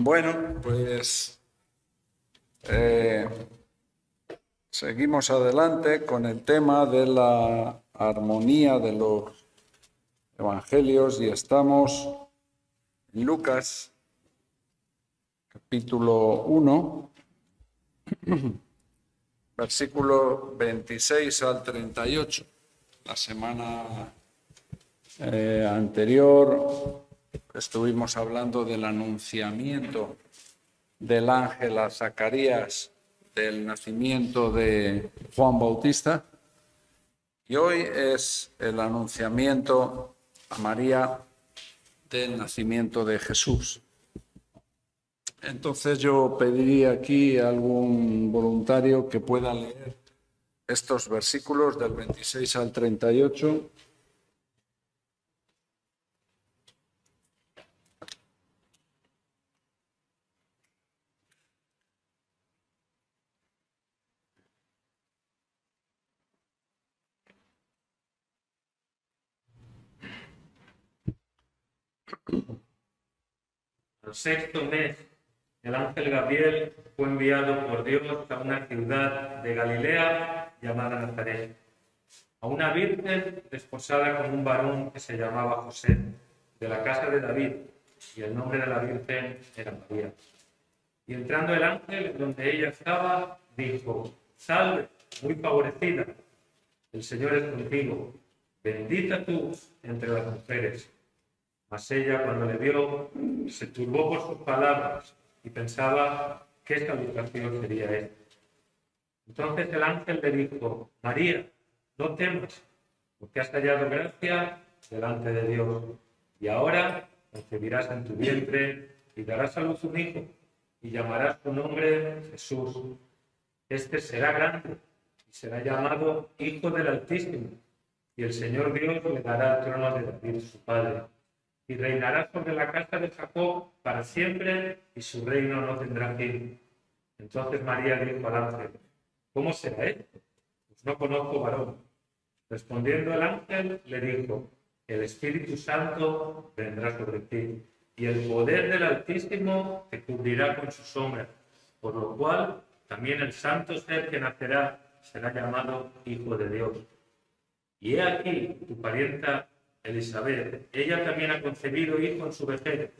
Bueno, pues eh, seguimos adelante con el tema de la armonía de los evangelios y estamos en Lucas capítulo 1, versículo 26 al 38. La semana eh, anterior estuvimos hablando del anunciamiento del ángel a Zacarías del nacimiento de Juan Bautista y hoy es el anunciamiento a María del nacimiento de Jesús. Entonces yo pediría aquí a algún voluntario que pueda leer estos versículos del 26 al 38. El sexto el ángel Gabriel fue enviado por Dios a una ciudad de Galilea llamada Nazaret, a una virgen desposada con un varón que se llamaba José, de la casa de David, y el nombre de la virgen era María. Y entrando el ángel donde ella estaba, dijo, salve, muy favorecida, el Señor es contigo, bendita tú entre las mujeres. Mas ella, cuando le vio, se turbó por sus palabras y pensaba que esta educación sería esta. Entonces el ángel le dijo, María, no temas, porque has hallado gracia delante de Dios, y ahora concebirás en tu vientre y darás a luz un hijo, y llamarás su nombre Jesús. Este será grande y será llamado Hijo del Altísimo, y el Señor Dios le dará el trono de David su padre y reinarás sobre la casa de Jacob para siempre, y su reino no tendrá fin. Entonces María dijo al ángel, ¿cómo será esto? Pues no conozco varón. Respondiendo el ángel, le dijo, el Espíritu Santo vendrá sobre ti, y el poder del Altísimo te cubrirá con su sombra, por lo cual también el santo ser que nacerá será llamado Hijo de Dios. Y he aquí, tu parienta Elizabeth, ella también ha concebido hijo en su vejez,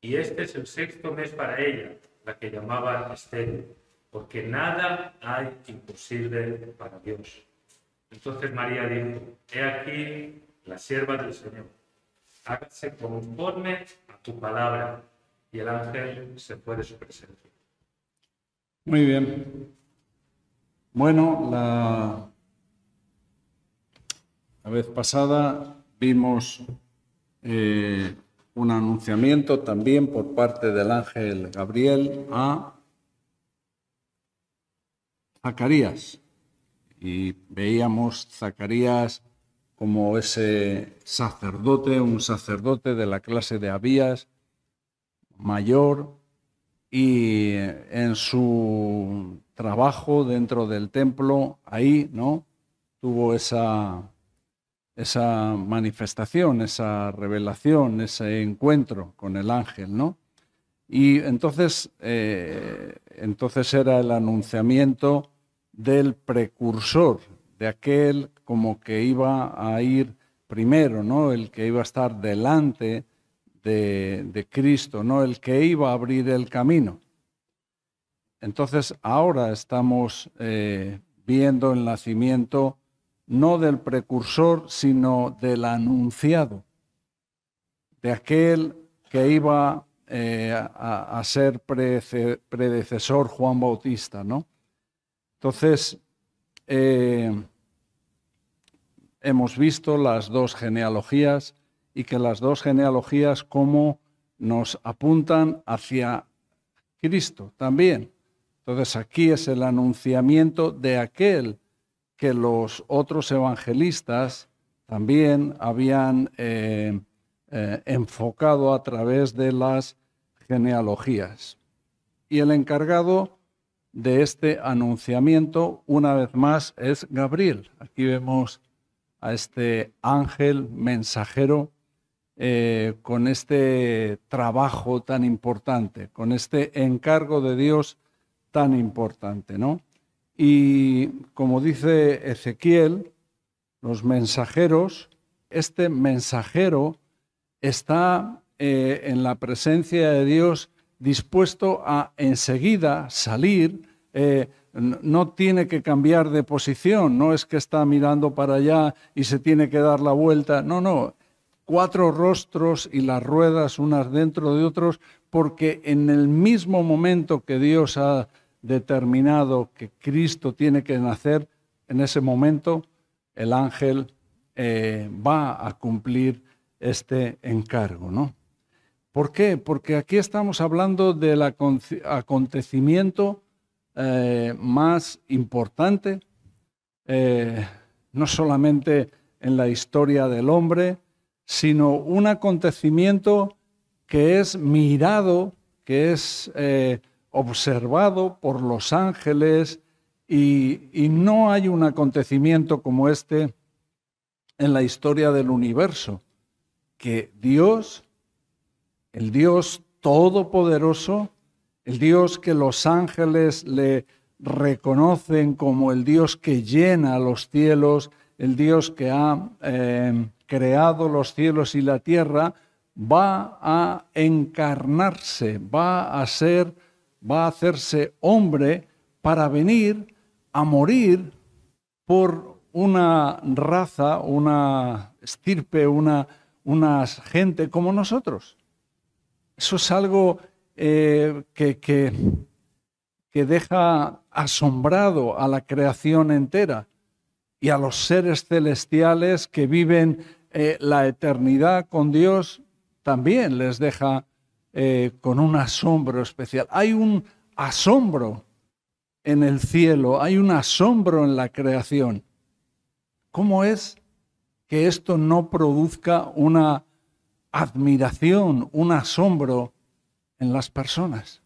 y este es el sexto mes para ella, la que llamaba estéril, porque nada hay imposible para Dios. Entonces María dijo, he aquí la sierva del Señor, hágase conforme a tu palabra, y el ángel se puede de Muy bien. Bueno, la vez pasada vimos eh, un anunciamiento también por parte del ángel Gabriel a Zacarías. Y veíamos Zacarías como ese sacerdote, un sacerdote de la clase de Abías, mayor, y eh, en su trabajo dentro del templo, ahí, ¿no? Tuvo esa esa manifestación, esa revelación, ese encuentro con el ángel, ¿no? Y entonces, eh, entonces era el anunciamiento del precursor, de aquel como que iba a ir primero, ¿no? El que iba a estar delante de, Cristo, ¿no? El que iba a abrir el camino. Entonces ahora estamos eh, viendo el nacimiento no del precursor, sino del anunciado, de aquel que iba eh, a, ser predecesor Juan Bautista, ¿no? Entonces, eh, hemos visto las dos genealogías y que las dos genealogías como nos apuntan hacia Cristo también. Entonces aquí es el anunciamiento de aquel que los otros evangelistas también habían eh, eh, enfocado a través de las genealogías. Y el encargado de este anunciamiento, una vez más, es Gabriel. Aquí vemos a este ángel mensajero eh, con este trabajo tan importante, con este encargo de Dios tan importante, ¿no? Y como dice Ezequiel, los mensajeros, este mensajero está eh, en la presencia de Dios dispuesto a enseguida salir, eh, no tiene que cambiar de posición, no es que está mirando para allá y se tiene que dar la vuelta, no, no, cuatro rostros y las ruedas unas dentro de otros, porque en el mismo momento que Dios ha determinado que Cristo tiene que nacer, en ese momento el ángel eh, va a cumplir este encargo, ¿no? ¿Por qué? Porque aquí estamos hablando del acontecimiento eh, más importante, eh, no solamente en la historia del hombre, sino un acontecimiento que es mirado, que es observado por los ángeles y, no hay un acontecimiento como este en la historia del universo, que Dios, el Dios todopoderoso, el Dios que los ángeles le reconocen como el Dios que llena los cielos, el Dios que ha eh, creado los cielos y la tierra, va a encarnarse, va a ser va a hacerse hombre para venir a morir por una raza, una estirpe, una, gente como nosotros. Eso es algo eh, que, que, deja asombrado a la creación entera y a los seres celestiales que viven eh, la eternidad con Dios, también les deja eh, con un asombro especial. Hay un asombro en el cielo, hay un asombro en la creación. ¿Cómo es que esto no produzca una admiración, un asombro en las personas?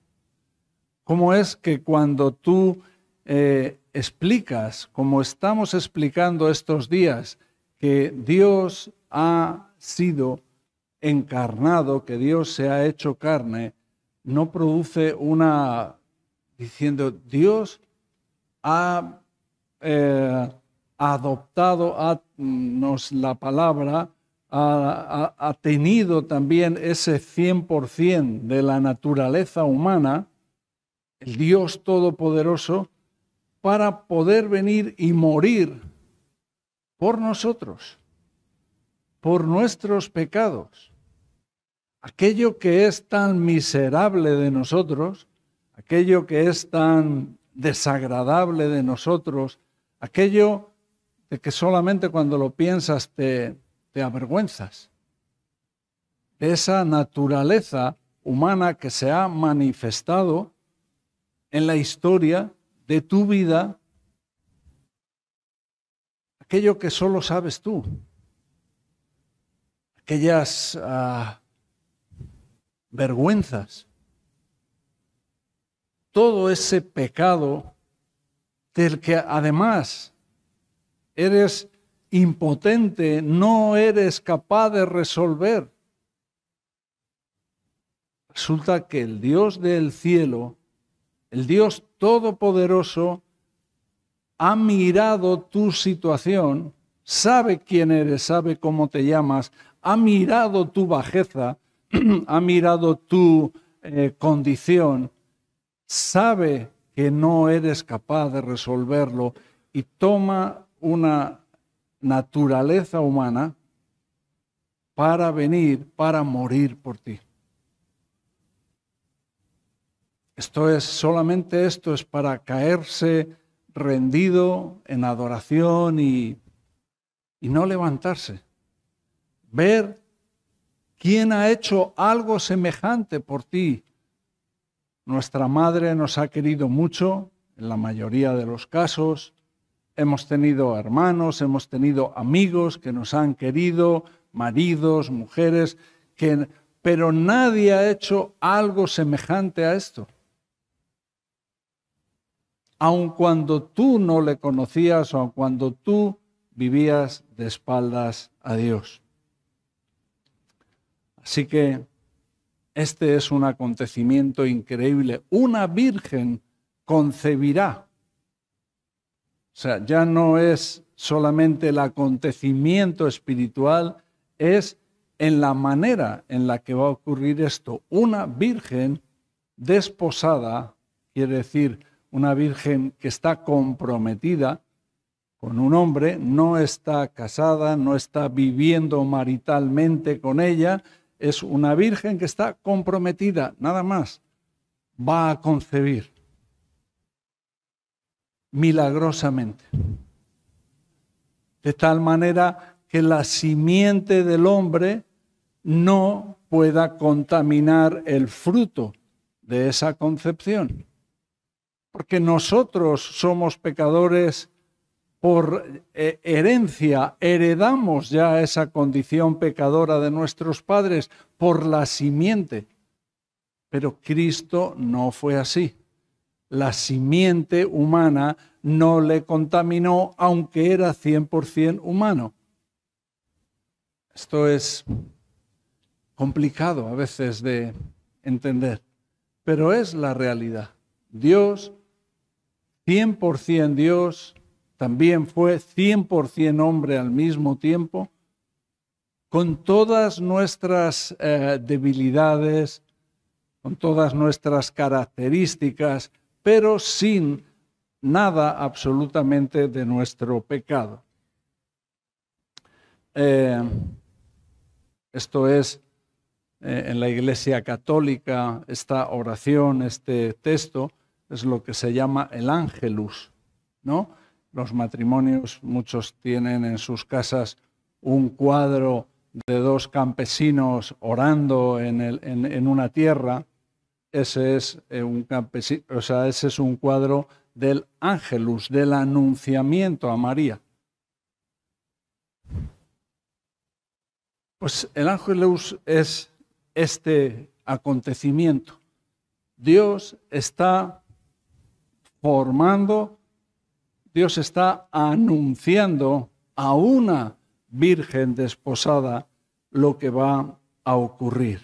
¿Cómo es que cuando tú eh, explicas, como estamos explicando estos días, que Dios ha sido encarnado, que Dios se ha hecho carne, no produce una, diciendo, Dios ha eh, adoptado a nos la palabra, ha, ha tenido también ese 100% de la naturaleza humana, el Dios Todopoderoso, para poder venir y morir por nosotros, por nuestros pecados aquello que es tan miserable de nosotros, aquello que es tan desagradable de nosotros, aquello de que solamente cuando lo piensas te, avergüenzas, esa naturaleza humana que se ha manifestado en la historia de tu vida, aquello que solo sabes tú, aquellas ah, vergüenzas. Todo ese pecado del que además eres impotente, no eres capaz de resolver. Resulta que el Dios del cielo, el Dios todopoderoso, ha mirado tu situación, sabe quién eres, sabe cómo te llamas, ha mirado tu bajeza, ha mirado tu eh, condición, sabe que no eres capaz de resolverlo y toma una naturaleza humana para venir, para morir por ti. Esto es, solamente esto es para caerse rendido en adoración y, y no levantarse. Ver ¿Quién ha hecho algo semejante por ti? Nuestra madre nos ha querido mucho, en la mayoría de los casos. Hemos tenido hermanos, hemos tenido amigos que nos han querido, maridos, mujeres, pero nadie ha hecho algo semejante a esto. Aun cuando tú no le conocías, aun cuando tú vivías de espaldas a Dios. Así que este es un acontecimiento increíble. Una virgen concebirá. O sea, ya no es solamente el acontecimiento espiritual, es en la manera en la que va a ocurrir esto. Una virgen desposada, quiere decir una virgen que está comprometida con un hombre, no está casada, no está viviendo maritalmente con ella, es una virgen que está comprometida, nada más. Va a concebir milagrosamente. De tal manera que la simiente del hombre no pueda contaminar el fruto de esa concepción. Porque nosotros somos pecadores por eh, herencia heredamos ya esa condición pecadora de nuestros padres por la simiente. Pero Cristo no fue así. La simiente humana no le contaminó aunque era 100% humano. Esto es complicado a veces de entender, pero es la realidad. Dios, 100% Dios, también fue 100% hombre al mismo tiempo, con todas nuestras eh, debilidades, con todas nuestras características, pero sin nada absolutamente de nuestro pecado. Eh, esto es, eh, en la Iglesia Católica, esta oración, este texto, es lo que se llama el ángelus, ¿no? los matrimonios, muchos tienen en sus casas un cuadro de dos campesinos orando en, una tierra. Ese es, eh, un campesino, o sea, ese es un cuadro del ángelus, del anunciamiento a María. Pues el ángelus es este acontecimiento. Dios está formando Dios está anunciando a una virgen desposada lo que va a ocurrir.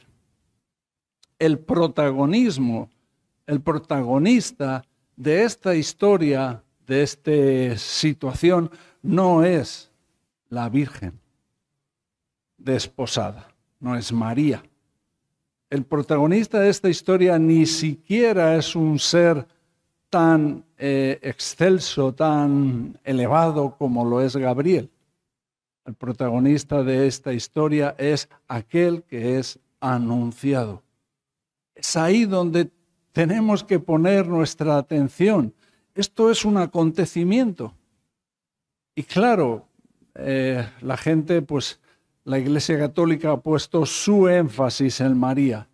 El protagonismo, el protagonista de esta historia, de esta situación, no es la virgen desposada, no es María. El protagonista de esta historia ni siquiera es un ser tan eh, excelso, tan elevado como lo es Gabriel. El protagonista de esta historia es aquel que es anunciado. Es ahí donde tenemos que poner nuestra atención. Esto es un acontecimiento. Y claro, eh, la gente, pues la Iglesia Católica ha puesto su énfasis en María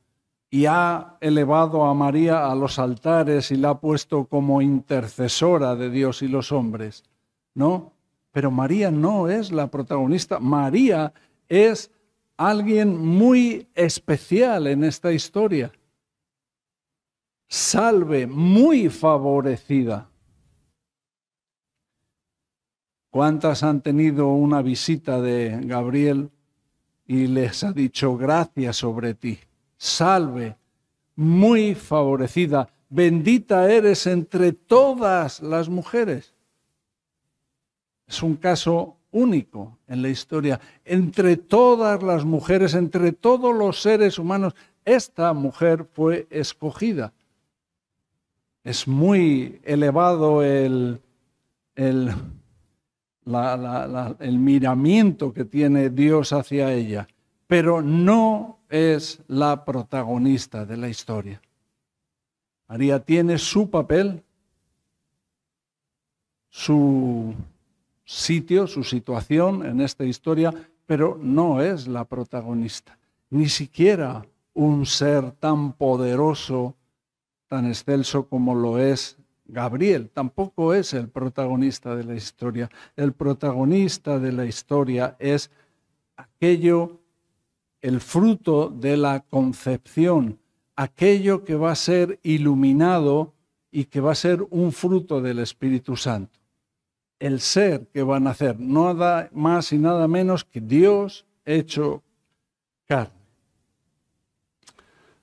y ha elevado a María a los altares y la ha puesto como intercesora de Dios y los hombres. No, pero María no es la protagonista. María es alguien muy especial en esta historia. Salve, muy favorecida. ¿Cuántas han tenido una visita de Gabriel y les ha dicho gracias sobre ti? salve, muy favorecida, bendita eres entre todas las mujeres. Es un caso único en la historia. Entre todas las mujeres, entre todos los seres humanos, esta mujer fue escogida. Es muy elevado el, miramiento que tiene Dios hacia ella pero no es la protagonista de la historia. María tiene su papel, su sitio, su situación en esta historia, pero no es la protagonista. Ni siquiera un ser tan poderoso, tan excelso como lo es Gabriel, tampoco es el protagonista de la historia. El protagonista de la historia es aquello el fruto de la concepción, aquello que va a ser iluminado y que va a ser un fruto del Espíritu Santo. El ser que van a hacer, nada más y nada menos que Dios hecho carne.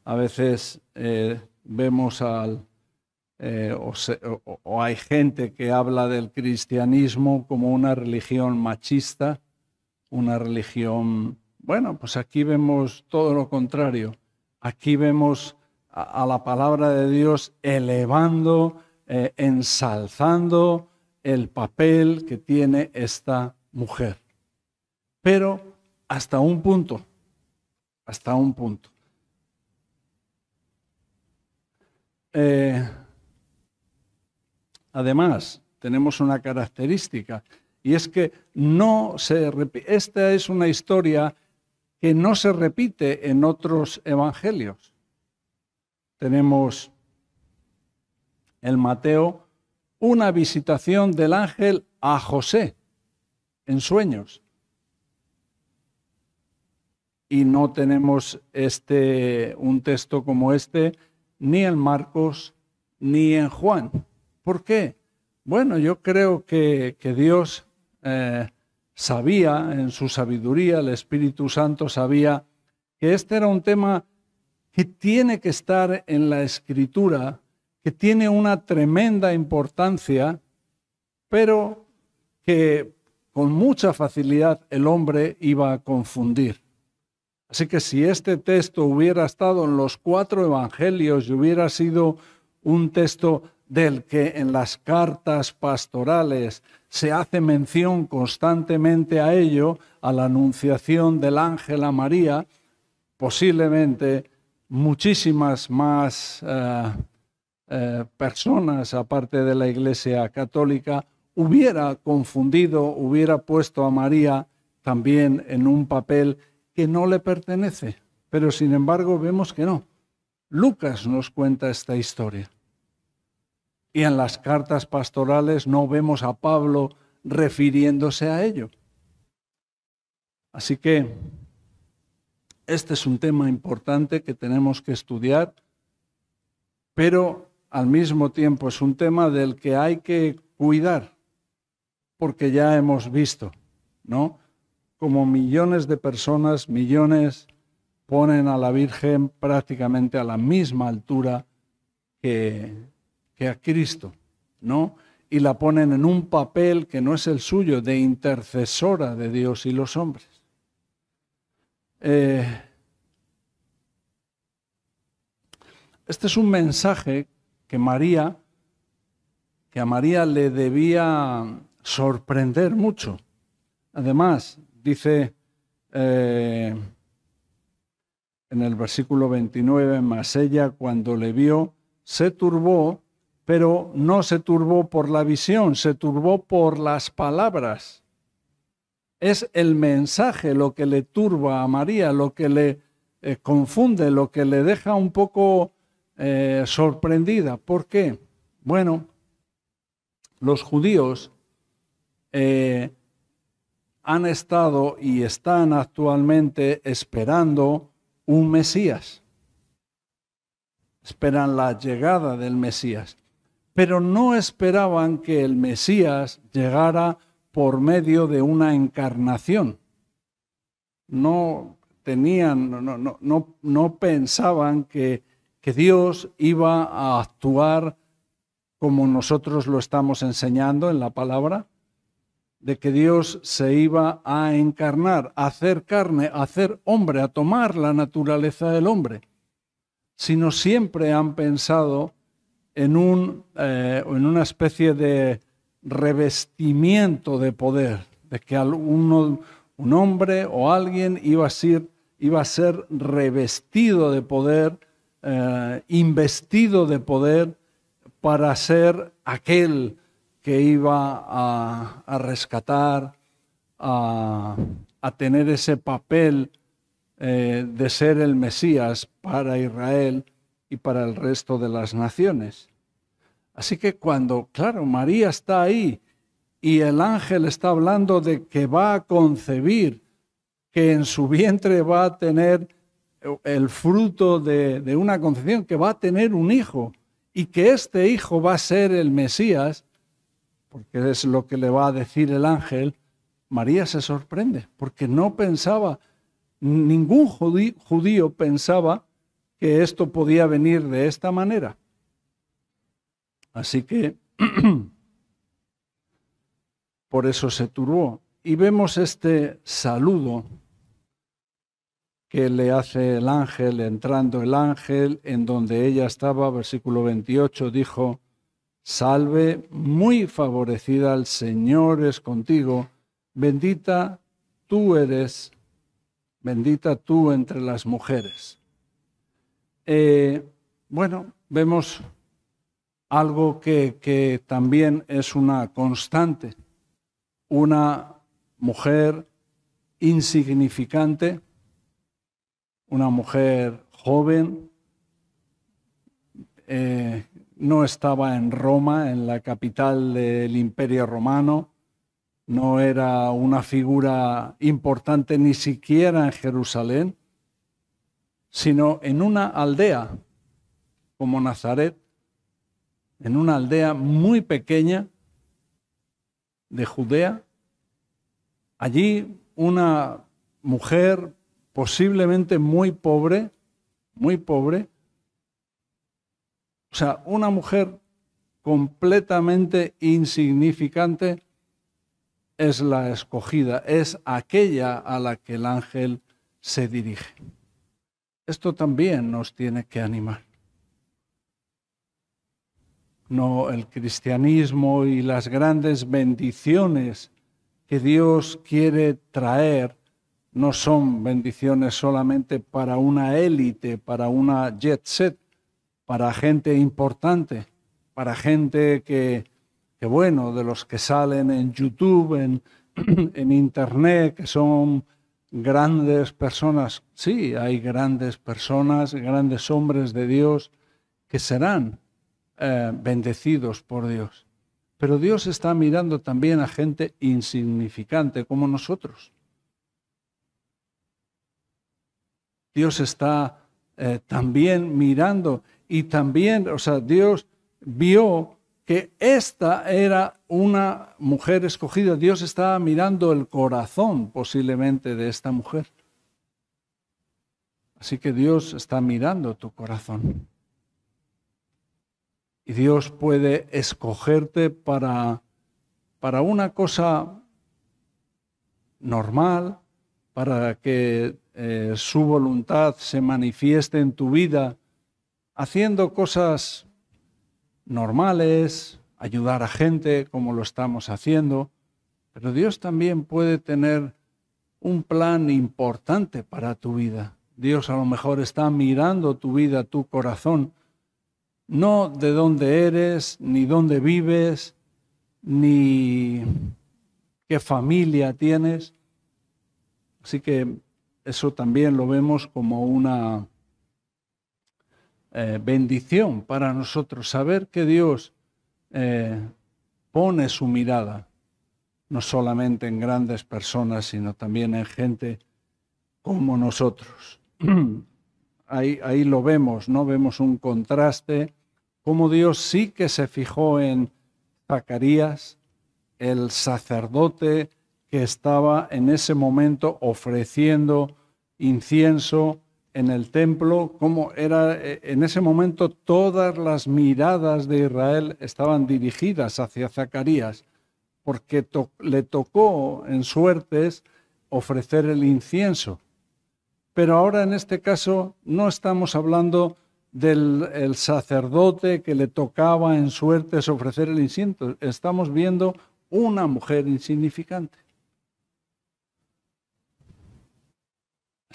A veces eh, vemos al, eh, o, hay gente que habla del cristianismo como una religión machista, una religión bueno, pues aquí vemos todo lo contrario. Aquí vemos a, la palabra de Dios elevando, eh, ensalzando el papel que tiene esta mujer. Pero hasta un punto, hasta un punto. Eh, además, tenemos una característica y es que no se repite. Esta es una historia que no se repite en otros evangelios. Tenemos en Mateo una visitación del ángel a José en sueños. Y no tenemos este, un texto como este ni en Marcos ni en Juan. ¿Por qué? Bueno, yo creo que, que Dios eh, sabía, en su sabiduría, el Espíritu Santo sabía que este era un tema que tiene que estar en la escritura, que tiene una tremenda importancia, pero que con mucha facilidad el hombre iba a confundir. Así que si este texto hubiera estado en los cuatro evangelios y hubiera sido un texto del que en las cartas pastorales se hace mención constantemente a ello, a la anunciación del ángel a María, posiblemente muchísimas más eh, eh, personas, aparte de la Iglesia Católica, hubiera confundido, hubiera puesto a María también en un papel que no le pertenece. Pero sin embargo vemos que no. Lucas nos cuenta esta historia. Y en las cartas pastorales no vemos a Pablo refiriéndose a ello. Así que este es un tema importante que tenemos que estudiar, pero al mismo tiempo es un tema del que hay que cuidar, porque ya hemos visto, ¿no? Como millones de personas, millones ponen a la Virgen prácticamente a la misma altura que que a Cristo, ¿no? Y la ponen en un papel que no es el suyo, de intercesora de Dios y los hombres. Eh, este es un mensaje que María, que a María le debía sorprender mucho. Además, dice eh, en el versículo 29, más ella cuando le vio, se turbó pero no se turbó por la visión, se turbó por las palabras. Es el mensaje lo que le turba a María, lo que le eh, confunde, lo que le deja un poco eh, sorprendida. ¿Por qué? Bueno, los judíos eh, han estado y están actualmente esperando un Mesías. Esperan la llegada del Mesías pero no esperaban que el Mesías llegara por medio de una encarnación. No tenían, no, no, no, pensaban que, que Dios iba a actuar como nosotros lo estamos enseñando en la palabra, de que Dios se iba a encarnar, a hacer carne, a hacer hombre, a tomar la naturaleza del hombre, sino siempre han pensado eh, en, una especie de revestimiento de poder, de que un hombre o alguien iba a ser, iba a ser revestido de poder, eh, investido de poder para ser aquel que iba a, rescatar, a, tener ese papel eh, de ser el Mesías para Israel y para el resto de las naciones. Así que cuando, claro, María está ahí y el ángel está hablando de que va a concebir, que en su vientre va a tener el fruto de, una concepción, que va a tener un hijo y que este hijo va a ser el Mesías, porque es lo que le va a decir el ángel, María se sorprende, porque no pensaba, ningún judío pensaba que esto podía venir de esta manera. Así que por eso se turbó. Y vemos este saludo que le hace el ángel, entrando el ángel en donde ella estaba, versículo 28, dijo, salve, muy favorecida, el Señor es contigo, bendita tú eres, bendita tú entre las mujeres. Eh, bueno, vemos algo que, también es una constante. Una mujer insignificante, una mujer joven, eh, no estaba en Roma, en la capital del imperio romano, no era una figura importante ni siquiera en Jerusalén, sino en una aldea como Nazaret, en una aldea muy pequeña de Judea. Allí una mujer posiblemente muy pobre, muy pobre, o sea, una mujer completamente insignificante es la escogida, es aquella a la que el ángel se dirige. Esto también nos tiene que animar. No el cristianismo y las grandes bendiciones que Dios quiere traer no son bendiciones solamente para una élite, para una jet set, para gente importante, para gente que, bueno, de los que salen en YouTube, en Internet, que son grandes personas. Sí, hay grandes personas, grandes hombres de Dios que serán eh, bendecidos por Dios. Pero Dios está mirando también a gente insignificante como nosotros. Dios está eh, también mirando y también, o sea, Dios vio que esta era una mujer escogida. Dios estaba mirando el corazón posiblemente de esta mujer. Así que Dios está mirando tu corazón. Y Dios puede escogerte para, para una cosa normal, para que eh, su voluntad se manifieste en tu vida, haciendo cosas normales, ayudar a gente como lo estamos haciendo, pero Dios también puede tener un plan importante para tu vida. Dios a lo mejor está mirando tu vida, tu corazón, no de dónde eres, ni dónde vives, ni qué familia tienes. Así que eso también lo vemos como una eh, bendición para nosotros saber que Dios eh, pone su mirada no solamente en grandes personas, sino también en gente como nosotros. Ahí, ahí lo vemos, ¿no? Vemos un contraste, como Dios sí que se fijó en Zacarías, el sacerdote que estaba en ese momento ofreciendo incienso en el templo, cómo era eh, en ese momento todas las miradas de Israel estaban dirigidas hacia Zacarías, porque le tocó en suertes ofrecer el incienso. Pero ahora en este caso no estamos hablando del sacerdote que le tocaba en suertes ofrecer el incienso, estamos viendo una mujer insignificante.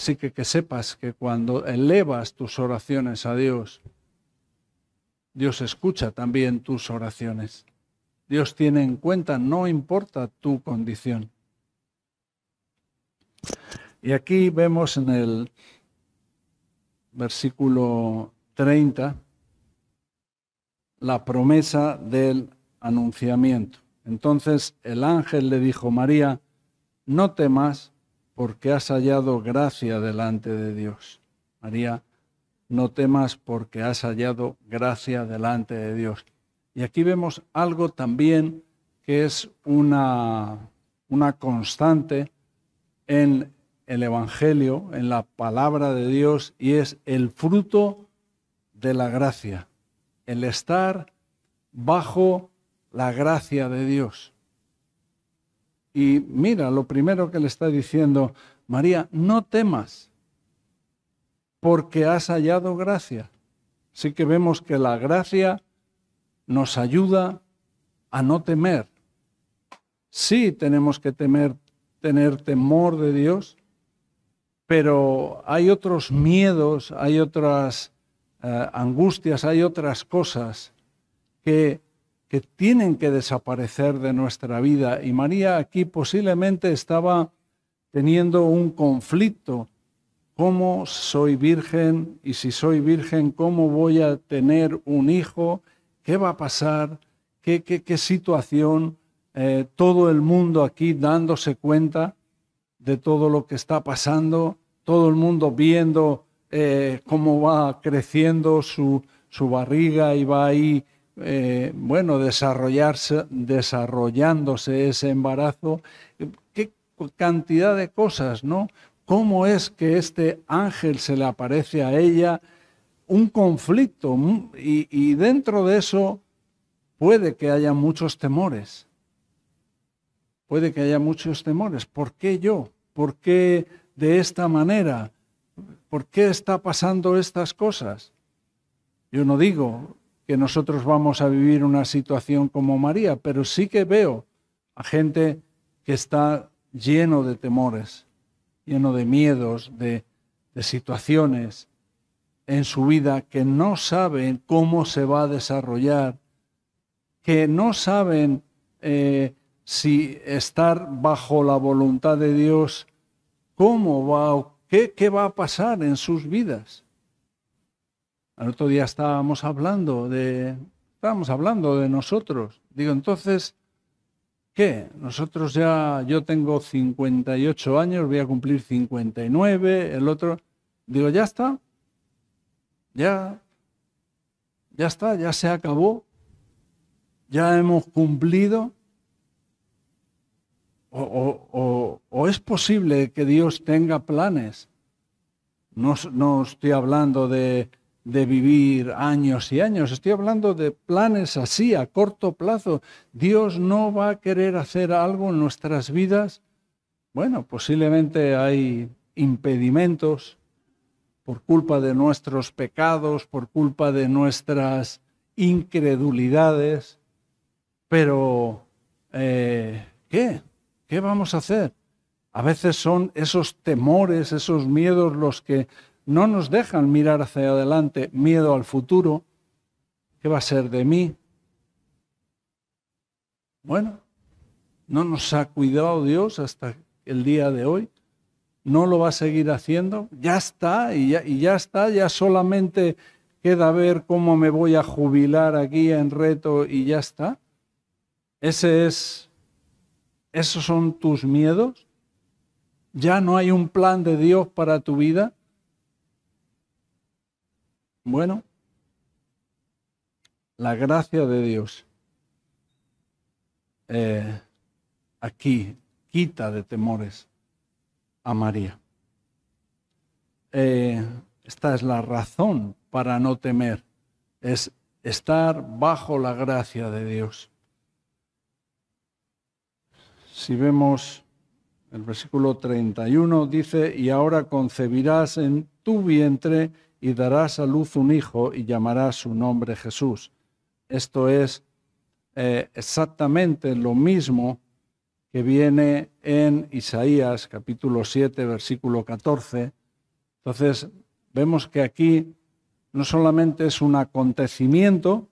Así que que sepas que cuando elevas tus oraciones a Dios, Dios escucha también tus oraciones. Dios tiene en cuenta, no importa tu condición. Y aquí vemos en el versículo 30 la promesa del anunciamiento. Entonces el ángel le dijo, María, no temas porque has hallado gracia delante de Dios. María, no temas porque has hallado gracia delante de Dios. Y aquí vemos algo también que es una, una constante en el Evangelio, en la palabra de Dios, y es el fruto de la gracia, el estar bajo la gracia de Dios. Y mira lo primero que le está diciendo, María, no temas, porque has hallado gracia. Así que vemos que la gracia nos ayuda a no temer. Sí tenemos que temer, tener temor de Dios, pero hay otros miedos, hay otras eh, angustias, hay otras cosas que que tienen que desaparecer de nuestra vida. Y María aquí posiblemente estaba teniendo un conflicto. ¿Cómo soy virgen? Y si soy virgen, ¿cómo voy a tener un hijo? ¿Qué va a pasar? ¿Qué, situación? Eh, todo el mundo aquí dándose cuenta de todo lo que está pasando, todo el mundo viendo eh, cómo va creciendo su, su barriga y va ahí eh, bueno, desarrollarse, desarrollándose ese embarazo, qué cantidad de cosas, ¿no? ¿Cómo es que este ángel se le aparece a ella? Un conflicto mm, y, y dentro de eso puede que haya muchos temores. Puede que haya muchos temores. ¿Por qué yo? ¿Por qué de esta manera? ¿Por qué está pasando estas cosas? Yo no digo, que nosotros vamos a vivir una situación como María, pero sí que veo a gente que está lleno de temores, lleno de miedos, de, de situaciones en su vida que no saben cómo se va a desarrollar, que no saben eh, si estar bajo la voluntad de Dios, cómo va, qué, qué va a pasar en sus vidas. Al otro día estábamos hablando de, estábamos hablando de nosotros. Digo, entonces, ¿qué? Nosotros ya, yo tengo 58 años, voy a cumplir 59, el otro. Digo, ya está, ya, ya está, ya se acabó, ya hemos cumplido. O, o, o, es posible que Dios tenga planes. No, no estoy hablando de de vivir años y años. Estoy hablando de planes así, a corto plazo. Dios no va a querer hacer algo en nuestras vidas. Bueno, posiblemente hay impedimentos por culpa de nuestros pecados, por culpa de nuestras incredulidades, pero eh, ¿qué? ¿Qué vamos a hacer? A veces son esos temores, esos miedos los que no nos dejan mirar hacia adelante, miedo al futuro, ¿qué va a ser de mí? Bueno, no nos ha cuidado Dios hasta el día de hoy, no lo va a seguir haciendo, ya está, y ya, y ya está, ya solamente queda ver cómo me voy a jubilar aquí en reto y ya está. Ese es, esos son tus miedos. Ya no hay un plan de Dios para tu vida. Bueno, la gracia de Dios eh, aquí quita de temores a María. Eh, esta es la razón para no temer, es estar bajo la gracia de Dios. Si vemos el versículo 31, dice, y ahora concebirás en tu vientre y darás a luz un hijo y llamarás su nombre Jesús. Esto es eh, exactamente lo mismo que viene en Isaías capítulo 7, versículo 14. Entonces, vemos que aquí no solamente es un acontecimiento,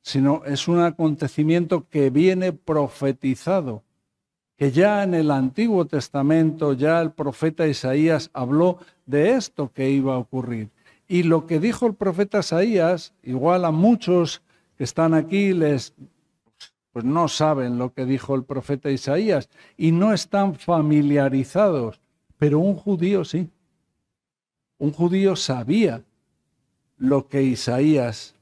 sino es un acontecimiento que viene profetizado, que ya en el Antiguo Testamento, ya el profeta Isaías habló de esto que iba a ocurrir. Y lo que dijo el profeta Isaías, igual a muchos que están aquí les pues no saben lo que dijo el profeta Isaías y no están familiarizados, pero un judío sí. Un judío sabía lo que Isaías,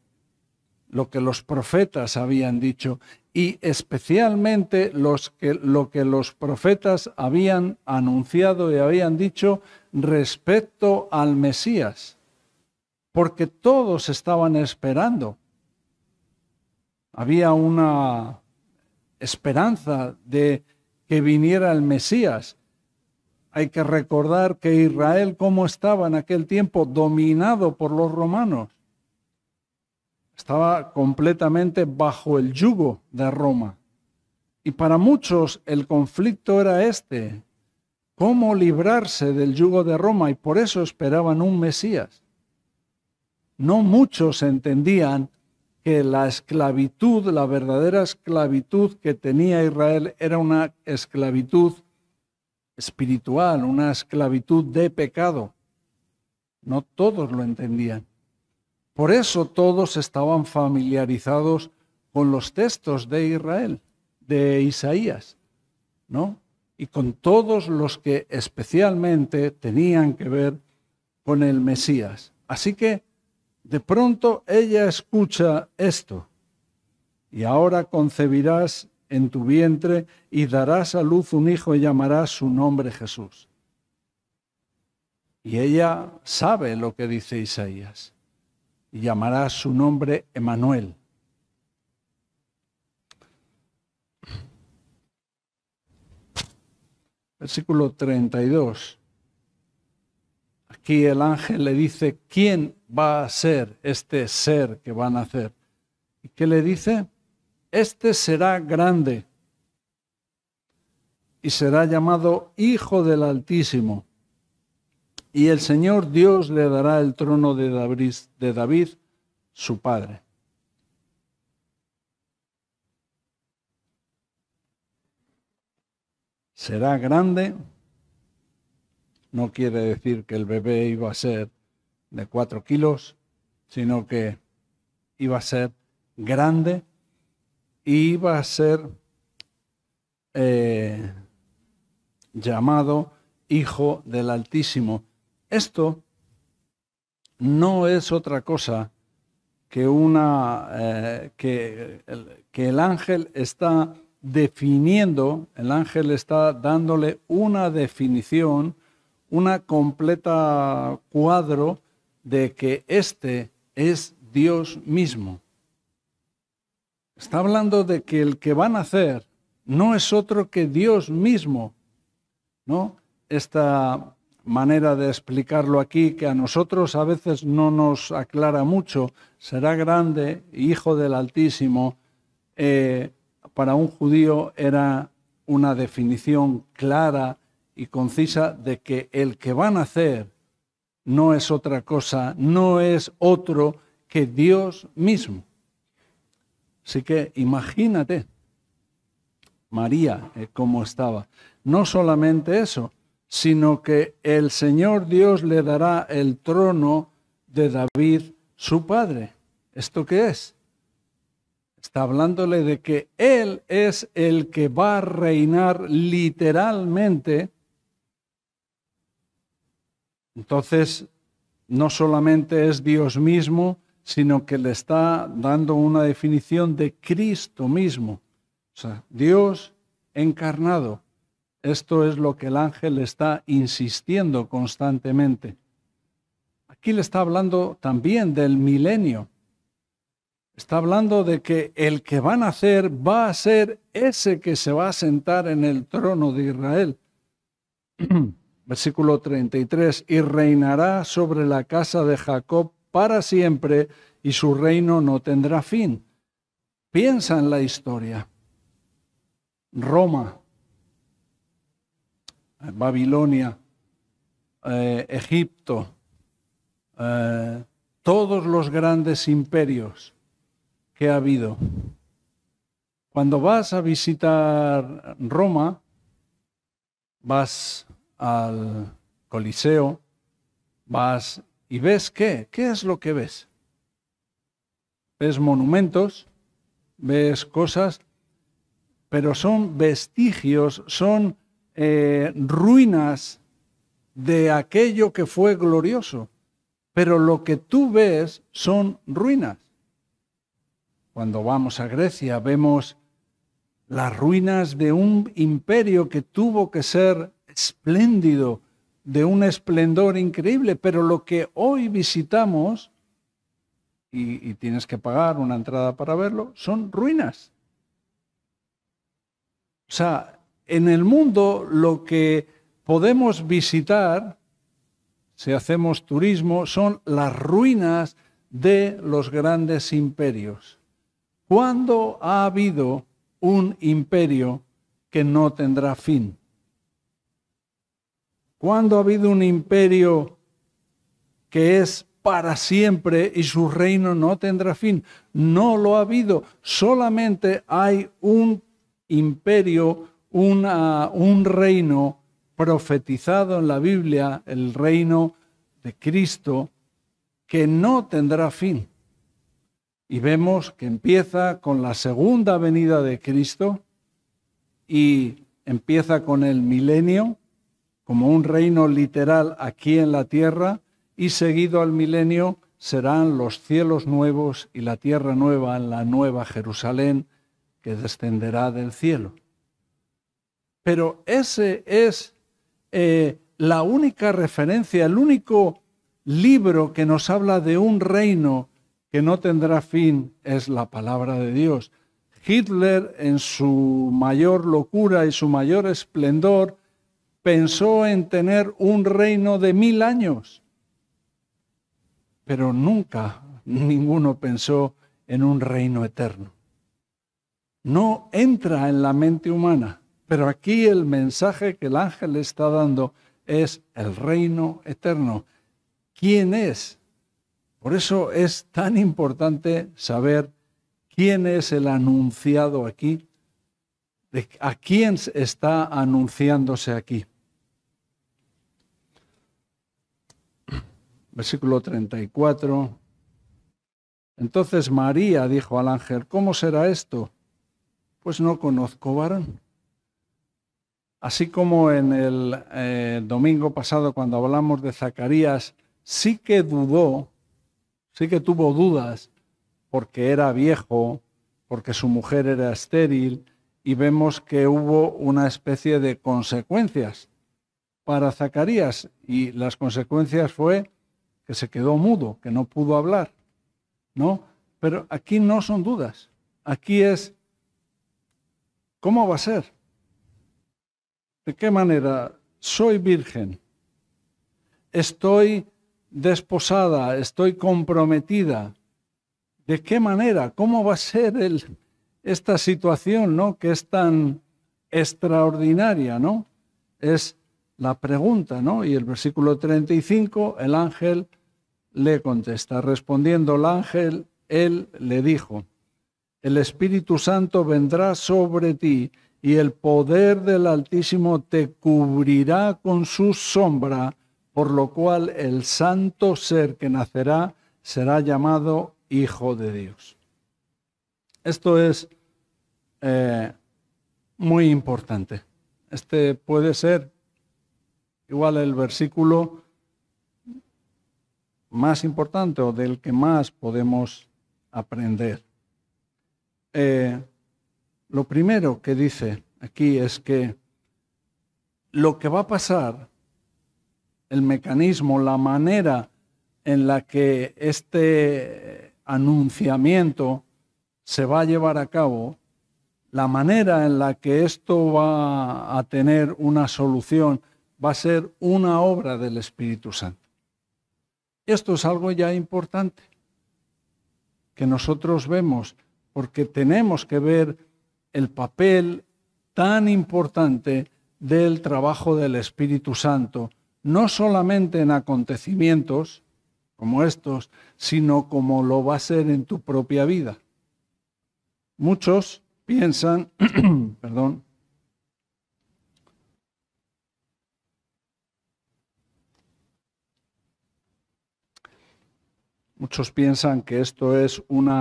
lo que los profetas habían dicho y especialmente los que, lo que los profetas habían anunciado y habían dicho respecto al Mesías porque todos estaban esperando. Había una esperanza de que viniera el Mesías. Hay que recordar que Israel, como estaba en aquel tiempo, dominado por los romanos, estaba completamente bajo el yugo de Roma. Y para muchos el conflicto era este, cómo librarse del yugo de Roma, y por eso esperaban un Mesías no muchos entendían que la esclavitud, la verdadera esclavitud que tenía Israel era una esclavitud espiritual, una esclavitud de pecado. No todos lo entendían. Por eso todos estaban familiarizados con los textos de Israel, de Isaías, ¿no? Y con todos los que especialmente tenían que ver con el Mesías. Así que de pronto ella escucha esto, y ahora concebirás en tu vientre y darás a luz un hijo y llamarás su nombre Jesús. Y ella sabe lo que dice Isaías, y llamará su nombre Emanuel. Versículo 32. Aquí el ángel le dice quién va a ser este ser que van a hacer. ¿Y qué le dice? Este será grande y será llamado Hijo del Altísimo. Y el Señor Dios le dará el trono de David, de David su padre. Será grande no quiere decir que el bebé iba a ser de cuatro kilos, sino que iba a ser grande y iba a ser eh, llamado Hijo del Altísimo. Esto no es otra cosa que una eh, que, que el ángel está definiendo, el ángel está dándole una definición una completa cuadro de que este es Dios mismo. Está hablando de que el que va a nacer no es otro que Dios mismo, ¿no? Esta manera de explicarlo aquí, que a nosotros a veces no nos aclara mucho, será grande, hijo del Altísimo, eh, para un judío era una definición clara y concisa de que el que va a nacer no es otra cosa, no es otro que Dios mismo. Así que imagínate María eh, cómo estaba. No solamente eso, sino que el Señor Dios le dará el trono de David, su padre. ¿Esto qué es? Está hablándole de que Él es el que va a reinar literalmente entonces, no solamente es Dios mismo, sino que le está dando una definición de Cristo mismo. O sea, Dios encarnado. Esto es lo que el ángel está insistiendo constantemente. Aquí le está hablando también del milenio. Está hablando de que el que va a nacer va a ser ese que se va a sentar en el trono de Israel. Versículo 33, y reinará sobre la casa de Jacob para siempre y su reino no tendrá fin. Piensa en la historia. Roma, eh, Babilonia, eh, Egipto, eh, todos los grandes imperios que ha habido. Cuando vas a visitar Roma, vas al Coliseo, vas y ves qué, qué es lo que ves. Ves monumentos, ves cosas, pero son vestigios, son eh, ruinas de aquello que fue glorioso. Pero lo que tú ves son ruinas. Cuando vamos a Grecia vemos las ruinas de un imperio que tuvo que ser espléndido, de un esplendor increíble, pero lo que hoy visitamos, y, tienes que pagar una entrada para verlo, son ruinas. O sea, en el mundo lo que podemos visitar, si hacemos turismo, son las ruinas de los grandes imperios. ¿Cuándo ha habido un imperio que no tendrá fin? ¿Cuándo ha habido un imperio que es para siempre y su reino no tendrá fin? No lo ha habido. Solamente hay un imperio, un reino profetizado en la Biblia, el reino de Cristo, que no tendrá fin. Y vemos que empieza con la segunda venida de Cristo y empieza con el milenio como un reino literal aquí en la tierra y seguido al milenio serán los cielos nuevos y la tierra nueva en la nueva Jerusalén que descenderá del cielo. Pero ese es eh, la única referencia, el único libro que nos habla de un reino que no tendrá fin es la palabra de Dios. Hitler en su mayor locura y su mayor esplendor pensó en tener un reino de mil años, pero nunca ninguno pensó en un reino eterno. No entra en la mente humana, pero aquí el mensaje que el ángel está dando es el reino eterno. ¿Quién es? Por eso es tan importante saber quién es el anunciado aquí, a quién está anunciándose aquí. versículo 34. Entonces María dijo al ángel, ¿cómo será esto? Pues no conozco varón. Así como en el eh, domingo pasado cuando hablamos de Zacarías, sí que dudó, sí que tuvo dudas, porque era viejo, porque su mujer era estéril, y vemos que hubo una especie de consecuencias para Zacarías, y las consecuencias fue se quedó mudo, que no pudo hablar. ¿No? Pero aquí no son dudas. Aquí es, ¿cómo va a ser? ¿De qué manera? Soy virgen. Estoy desposada, estoy comprometida. ¿De qué manera? ¿Cómo va a ser el, esta situación, ¿no? Que es tan extraordinaria, ¿no? Es la pregunta, ¿no? Y el versículo 35, el ángel le contesta. Respondiendo el ángel, él le dijo, el Espíritu Santo vendrá sobre ti y el poder del Altísimo te cubrirá con su sombra, por lo cual el santo ser que nacerá será llamado Hijo de Dios. Esto es eh, muy importante. Este puede ser igual el versículo más importante o del que más podemos aprender. Eh, lo primero que dice aquí es que lo que va a pasar, el mecanismo, la manera en la que este anunciamiento se va a llevar a cabo, la manera en la que esto va a tener una solución, va a ser una obra del Espíritu Santo. Esto es algo ya importante que nosotros vemos, porque tenemos que ver el papel tan importante del trabajo del Espíritu Santo, no solamente en acontecimientos como estos, sino como lo va a ser en tu propia vida. Muchos piensan, perdón, Muchos piensan que esto es un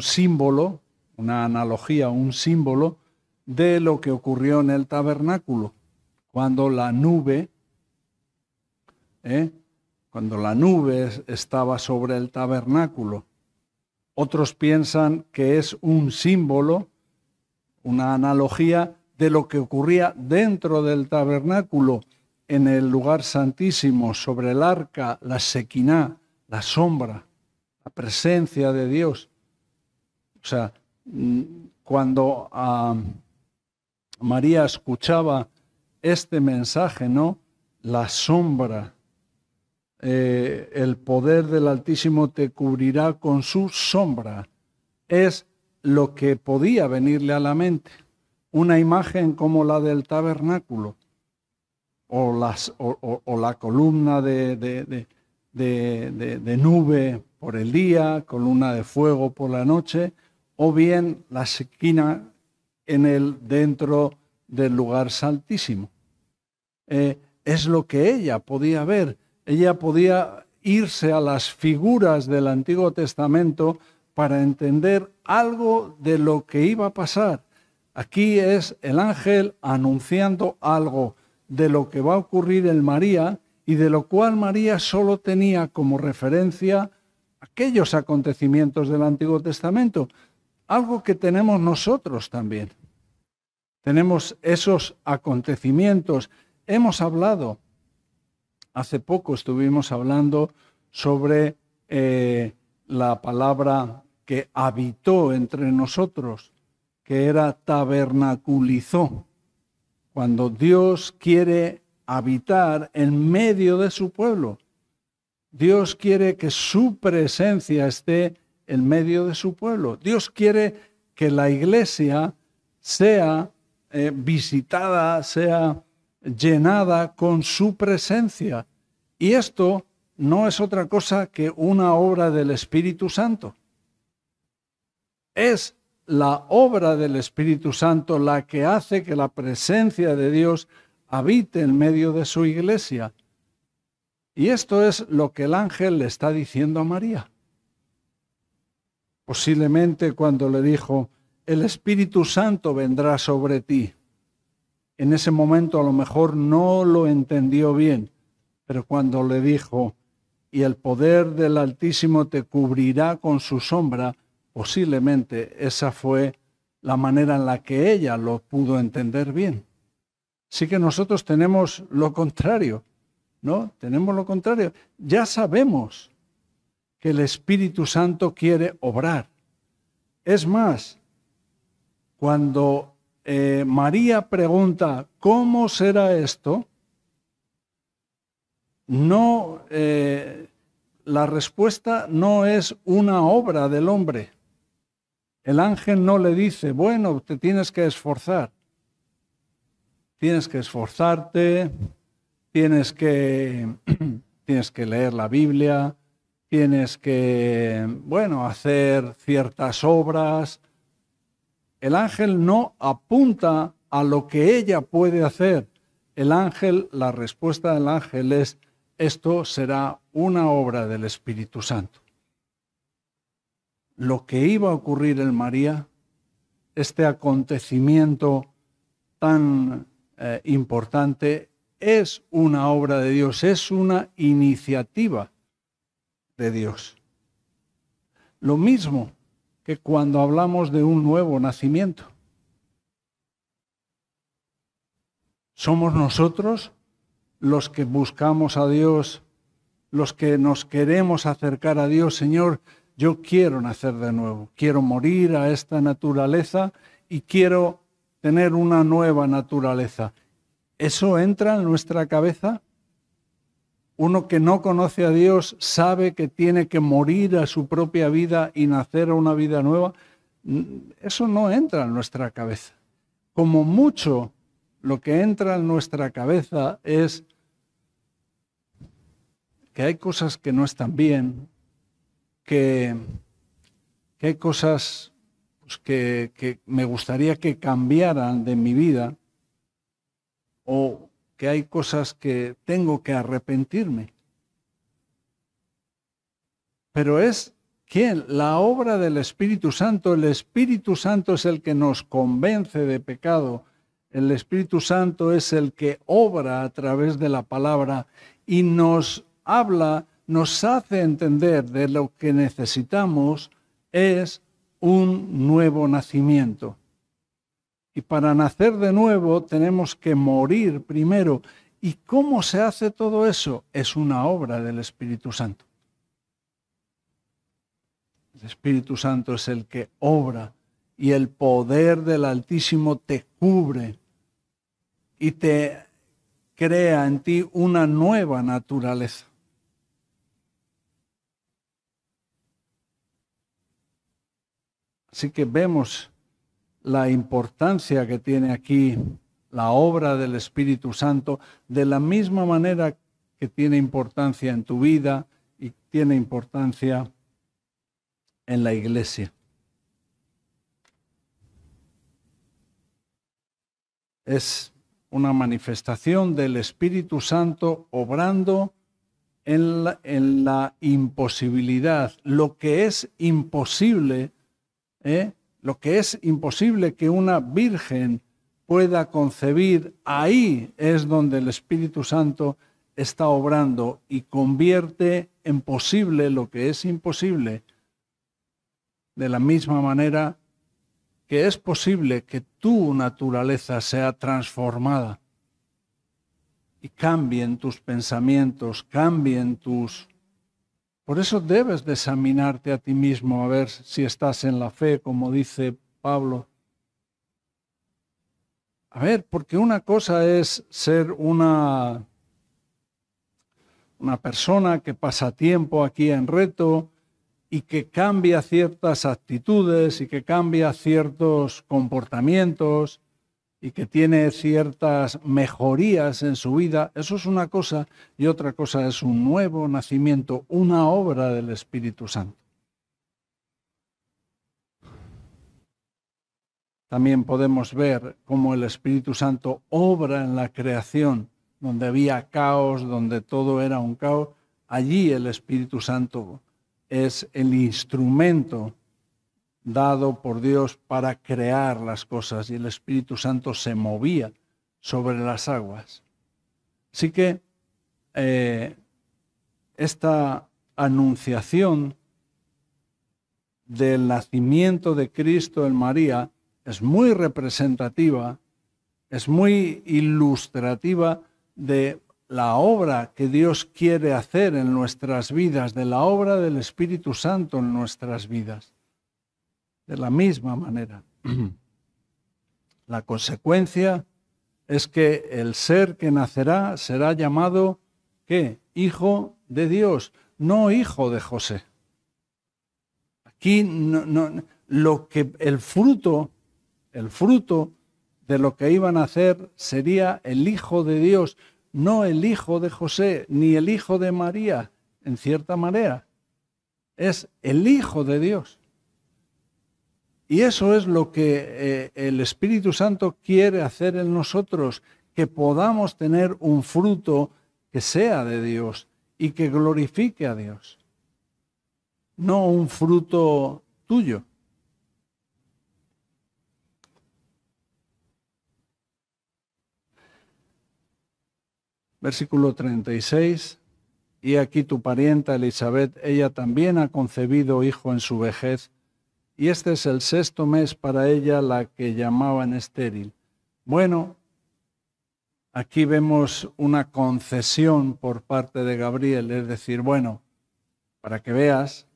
símbolo, una analogía, un símbolo de lo que ocurrió en el tabernáculo, cuando la nube, ¿eh? cuando la nube estaba sobre el tabernáculo. Otros piensan que es un símbolo, una analogía de lo que ocurría dentro del tabernáculo, en el lugar santísimo, sobre el arca, la sequiná, la sombra, la presencia de Dios. O sea, mm, cuando ah, María escuchaba este mensaje, ¿no? La sombra, eh, el poder del Altísimo te cubrirá con su sombra, es lo que podía venirle a la mente. Una imagen como la del tabernáculo o, las, la columna de de, nube por el día, columna de fuego por la noche, o bien la esquina en el, dentro del lugar santísimo. Eh, es lo que ella podía ver. Ella podía irse a las figuras del Antiguo Testamento para entender algo de lo que iba a pasar. Aquí es el ángel anunciando algo de lo que va a ocurrir en María y de lo cual María solo tenía como referencia aquellos acontecimientos del Antiguo Testamento, algo que tenemos nosotros también. Tenemos esos acontecimientos. Hemos hablado, hace poco estuvimos hablando sobre eh, la palabra que habitó entre nosotros, que era tabernaculizó. Cuando Dios quiere habitar en medio de su pueblo. Dios quiere que su presencia esté en medio de su pueblo. Dios quiere que la iglesia sea eh, visitada, sea llenada con su presencia. Y esto no es otra cosa que una obra del Espíritu Santo. Es la obra del Espíritu Santo la que hace que la presencia de Dios habite en medio de su iglesia. Y esto es lo que el ángel le está diciendo a María. Posiblemente cuando le dijo, el Espíritu Santo vendrá sobre ti. En ese momento a lo mejor no lo entendió bien, pero cuando le dijo, y el poder del Altísimo te cubrirá con su sombra, posiblemente esa fue la manera en la que ella lo pudo entender bien sí que nosotros tenemos lo contrario, ¿no? Tenemos lo contrario. Ya sabemos que el Espíritu Santo quiere obrar. Es más, cuando eh, María pregunta, ¿cómo será esto? No, eh, la respuesta no es una obra del hombre. El ángel no le dice, bueno, te tienes que esforzar tienes que esforzarte, tienes que, tienes que leer la Biblia, tienes que, bueno, hacer ciertas obras. El ángel no apunta a lo que ella puede hacer. El ángel, la respuesta del ángel es, esto será una obra del Espíritu Santo. Lo que iba a ocurrir en María, este acontecimiento tan eh, importante, es una obra de Dios, es una iniciativa de Dios. Lo mismo que cuando hablamos de un nuevo nacimiento. Somos nosotros los que buscamos a Dios, los que nos queremos acercar a Dios. Señor, yo quiero nacer de nuevo, quiero morir a esta naturaleza y quiero tener una nueva naturaleza. ¿Eso entra en nuestra cabeza? Uno que no conoce a Dios sabe que tiene que morir a su propia vida y nacer a una vida nueva. Mm, eso no entra en nuestra cabeza. Como mucho, lo que entra en nuestra cabeza es que hay cosas que no están bien, que, hay cosas que, me gustaría que cambiaran de mi vida o que hay cosas que tengo que arrepentirme. Pero es ¿Quién? La obra del Espíritu Santo. El Espíritu Santo es el que nos convence de pecado. El Espíritu Santo es el que obra a través de la palabra y nos habla, nos hace entender de lo que necesitamos es un nuevo nacimiento. Y para nacer de nuevo tenemos que morir primero. ¿Y cómo se hace todo eso? Es una obra del Espíritu Santo. El Espíritu Santo es el que obra y el poder del Altísimo te cubre y te crea en ti una nueva naturaleza. Así que vemos la importancia que tiene aquí la obra del Espíritu Santo de la misma manera que tiene importancia en tu vida y tiene importancia en la iglesia. Es una manifestación del Espíritu Santo obrando en la, en la imposibilidad, lo que es imposible ¿eh? lo que es imposible que una virgen pueda concebir, ahí es donde el Espíritu Santo está obrando y convierte en posible lo que es imposible. De la misma manera que es posible que tu naturaleza sea transformada y cambien tus pensamientos, cambien tus por eso debes examinarte a ti mismo a ver si estás en la fe, como dice Pablo. A ver, porque una cosa es ser una, una persona que pasa tiempo aquí en reto y que cambia ciertas actitudes y que cambia ciertos comportamientos y que tiene ciertas mejorías en su vida, eso es una cosa y otra cosa es un nuevo nacimiento, una obra del Espíritu Santo. También podemos ver cómo el Espíritu Santo obra en la creación, donde había caos, donde todo era un caos. Allí el Espíritu Santo es el instrumento dado por Dios para crear las cosas y el Espíritu Santo se movía sobre las aguas. Así que eh, esta anunciación del nacimiento de Cristo en María es muy representativa, es muy ilustrativa de la obra que Dios quiere hacer en nuestras vidas, de la obra del Espíritu Santo en nuestras vidas de la misma manera. La consecuencia es que el ser que nacerá será llamado, ¿qué? Hijo de Dios, no hijo de José. Aquí no, no, lo que el fruto, el fruto de lo que iban a hacer sería el hijo de Dios, no el hijo de José ni el hijo de María, en cierta manera. Es el hijo de Dios. Y eso es lo que eh, el Espíritu Santo quiere hacer en nosotros, que podamos tener un fruto que sea de Dios y que glorifique a Dios, no un fruto tuyo. Versículo 36. Y aquí tu parienta Elizabeth, ella también ha concebido hijo en su vejez y este es el sexto mes para ella, la que llamaban estéril. Bueno, aquí vemos una concesión por parte de Gabriel, es decir, bueno, para que veas,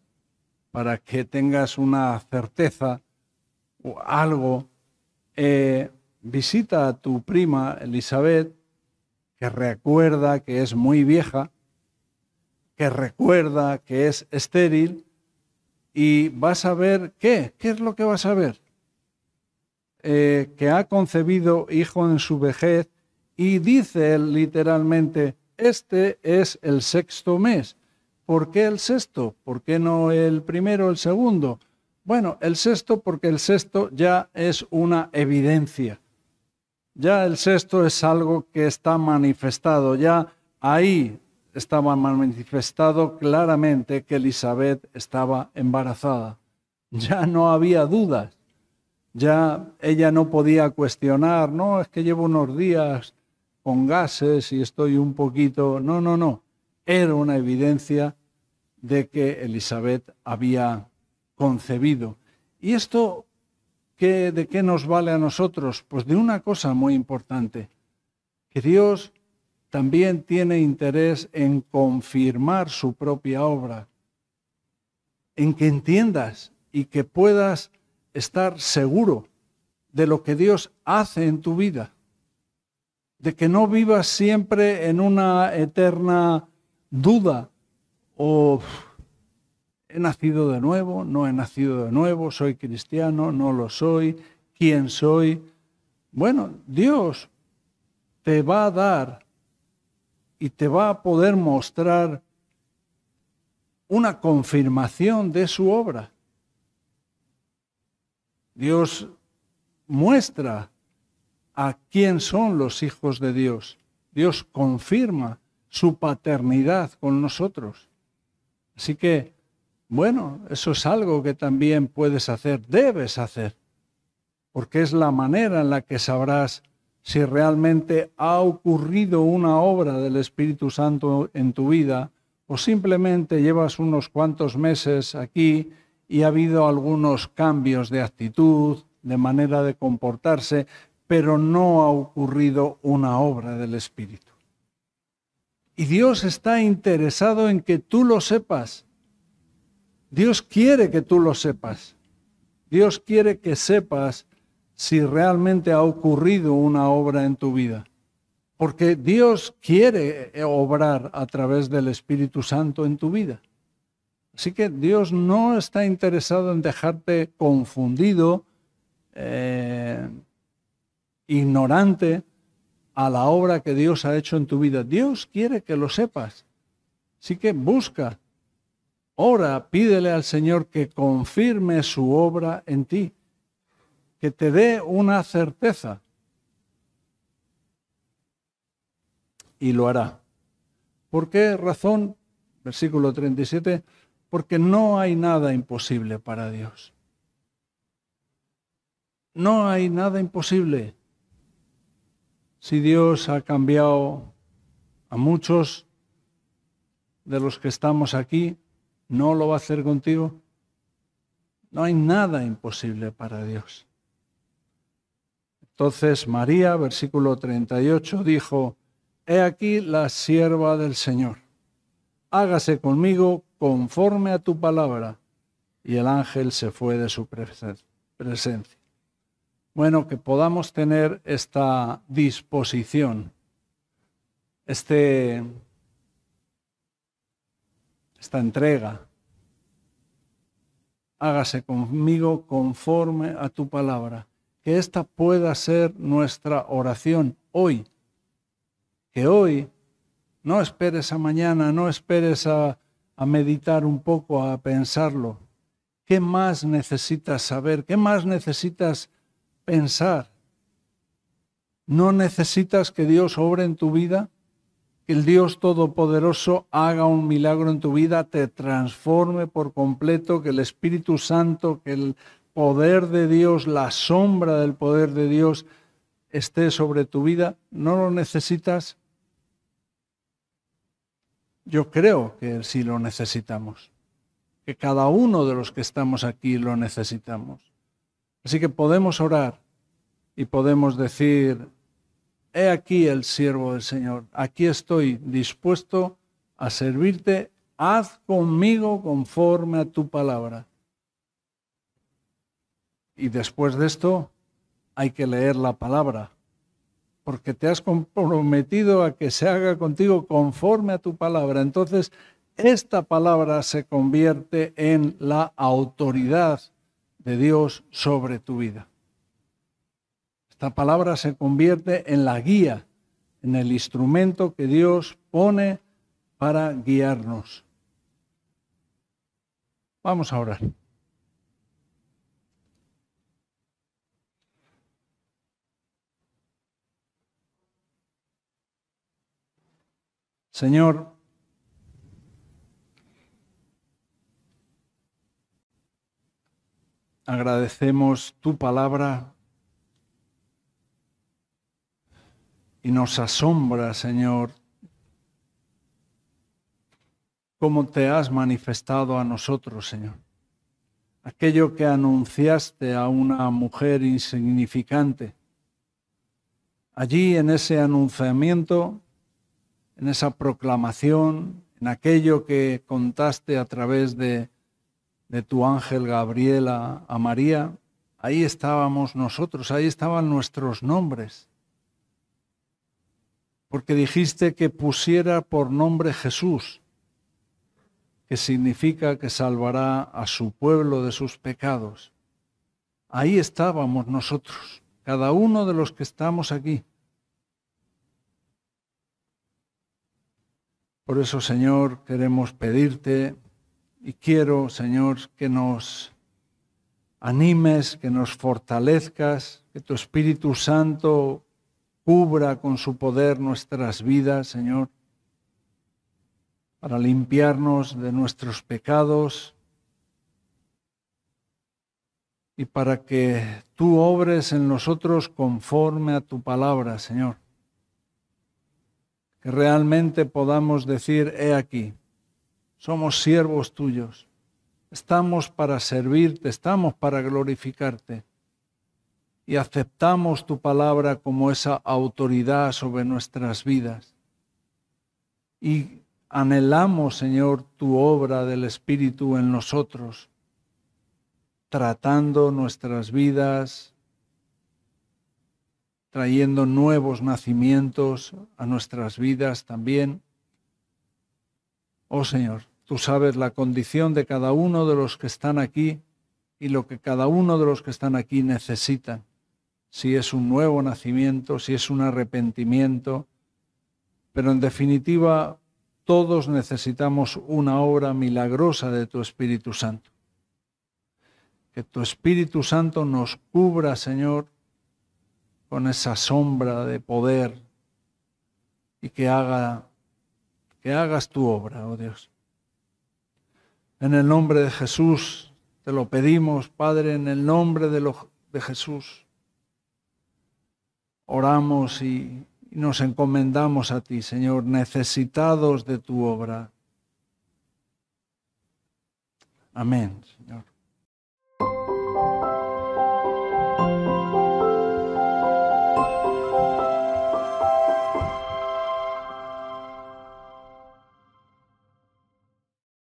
para que tengas una certeza o algo, eh, visita a tu prima Elizabeth, que recuerda que es muy vieja, que recuerda que es estéril, y vas a ver qué, qué es lo que vas a ver. Eh, que ha concebido hijo en su vejez y dice él literalmente, este es el sexto mes. ¿Por qué el sexto? ¿Por qué no el primero, el segundo? Bueno, el sexto porque el sexto ya es una evidencia. Ya el sexto es algo que está manifestado, ya ahí estaba manifestado claramente que Elizabeth estaba embarazada. Ya no había dudas. Ya ella no podía cuestionar, no, es que llevo unos días con gases y estoy un poquito... No, no, no. Era una evidencia de que Elizabeth había concebido. ¿Y esto qué, de qué nos vale a nosotros? Pues de una cosa muy importante, que Dios también tiene interés en confirmar su propia obra, en que entiendas y que puedas estar seguro de lo que Dios hace en tu vida, de que no vivas siempre en una eterna duda o he nacido de nuevo, no he nacido de nuevo, soy cristiano, no lo soy, quién soy. Bueno, Dios te va a dar y te va a poder mostrar una confirmación de su obra. Dios muestra a quién son los hijos de Dios. Dios confirma su paternidad con nosotros. Así que, bueno, eso es algo que también puedes hacer, debes hacer, porque es la manera en la que sabrás si realmente ha ocurrido una obra del Espíritu Santo en tu vida o simplemente llevas unos cuantos meses aquí y ha habido algunos cambios de actitud, de manera de comportarse, pero no ha ocurrido una obra del Espíritu. Y Dios está interesado en que tú lo sepas. Dios quiere que tú lo sepas. Dios quiere que sepas si realmente ha ocurrido una obra en tu vida. Porque Dios quiere eh, obrar a través del Espíritu Santo en tu vida. Así que Dios no está interesado en dejarte confundido, eh, ignorante a la obra que Dios ha hecho en tu vida. Dios quiere que lo sepas. Así que busca, ora, pídele al Señor que confirme su obra en ti que te dé una certeza. Y lo hará. ¿Por qué razón? Versículo 37, porque no hay nada imposible para Dios. No hay nada imposible. Si Dios ha cambiado a muchos de los que estamos aquí, no lo va a hacer contigo. No hay nada imposible para Dios. Entonces María, versículo 38, dijo, He aquí la sierva del Señor, hágase conmigo conforme a tu palabra. Y el ángel se fue de su presencia. Bueno, que podamos tener esta disposición, este, esta entrega. Hágase conmigo conforme a tu palabra que esta pueda ser nuestra oración hoy. Que hoy no esperes a mañana, no esperes a, meditar un poco, a pensarlo. ¿Qué más necesitas saber? ¿Qué más necesitas pensar? ¿No necesitas que Dios obre en tu vida? Que el Dios Todopoderoso haga un milagro en tu vida, te transforme por completo, que el Espíritu Santo, que el, poder de Dios, la sombra del poder de Dios esté sobre tu vida, ¿no lo necesitas? Yo creo que sí lo necesitamos, que cada uno de los que estamos aquí lo necesitamos. Así que podemos orar y podemos decir, he aquí el siervo del Señor, aquí estoy dispuesto a servirte, haz conmigo conforme a tu palabra. Y después de esto hay que leer la palabra, porque te has comprometido a que se haga contigo conforme a tu palabra. Entonces, esta palabra se convierte en la autoridad de Dios sobre tu vida. Esta palabra se convierte en la guía, en el instrumento que Dios pone para guiarnos. Vamos a orar. Señor, agradecemos tu palabra y nos asombra, Señor, cómo te has manifestado a nosotros, Señor. Aquello que anunciaste a una mujer insignificante. Allí en ese anunciamiento en esa proclamación, en aquello que contaste a través de, tu ángel Gabriel a María, ahí estábamos nosotros, ahí estaban nuestros nombres. Porque dijiste que pusiera por nombre Jesús, que significa que salvará a su pueblo de sus pecados. Ahí estábamos nosotros, cada uno de los que estamos aquí. Por eso, Señor, queremos pedirte y quiero, Señor, que nos animes, que nos fortalezcas, que tu Espíritu Santo cubra con su poder nuestras vidas, Señor, para limpiarnos de nuestros pecados y para que tú obres en nosotros conforme a tu palabra, Señor realmente podamos decir, he aquí, somos siervos tuyos, estamos para servirte, estamos para glorificarte y aceptamos tu palabra como esa autoridad sobre nuestras vidas. Y anhelamos, Señor, tu obra del Espíritu en nosotros, tratando nuestras vidas, trayendo nuevos nacimientos a nuestras vidas también. Oh Señor, tú sabes la condición de cada uno de los que están aquí y lo que cada uno de los que están aquí necesita. Si es un nuevo nacimiento, si es un arrepentimiento, pero en definitiva todos necesitamos una obra milagrosa de tu Espíritu Santo. Que tu Espíritu Santo nos cubra, Señor, con esa sombra de poder y que haga que hagas tu obra, oh Dios. En el nombre de Jesús te lo pedimos, Padre, en el nombre de, de Jesús. Oramos y, y nos encomendamos a ti, Señor, necesitados de tu obra. Amén, Señor.